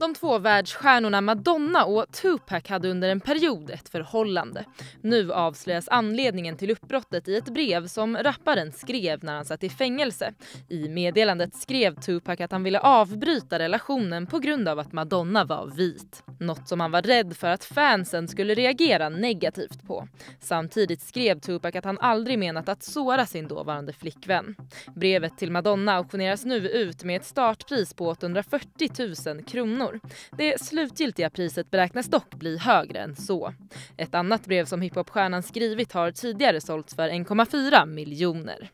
De två världsstjärnorna Madonna och Tupac hade under en period ett förhållande. Nu avslöjas anledningen till uppbrottet i ett brev som rapparen skrev när han satt i fängelse. I meddelandet skrev Tupac att han ville avbryta relationen på grund av att Madonna var vit. Något som han var rädd för att fansen skulle reagera negativt på. Samtidigt skrev Tupac att han aldrig menat att såra sin dåvarande flickvän. Brevet till Madonna auktioneras nu ut med ett startpris på 840 000 kronor. Det slutgiltiga priset beräknas dock bli högre än så. Ett annat brev som hiphopstjärnan skrivit har tidigare sålts för 1,4 miljoner.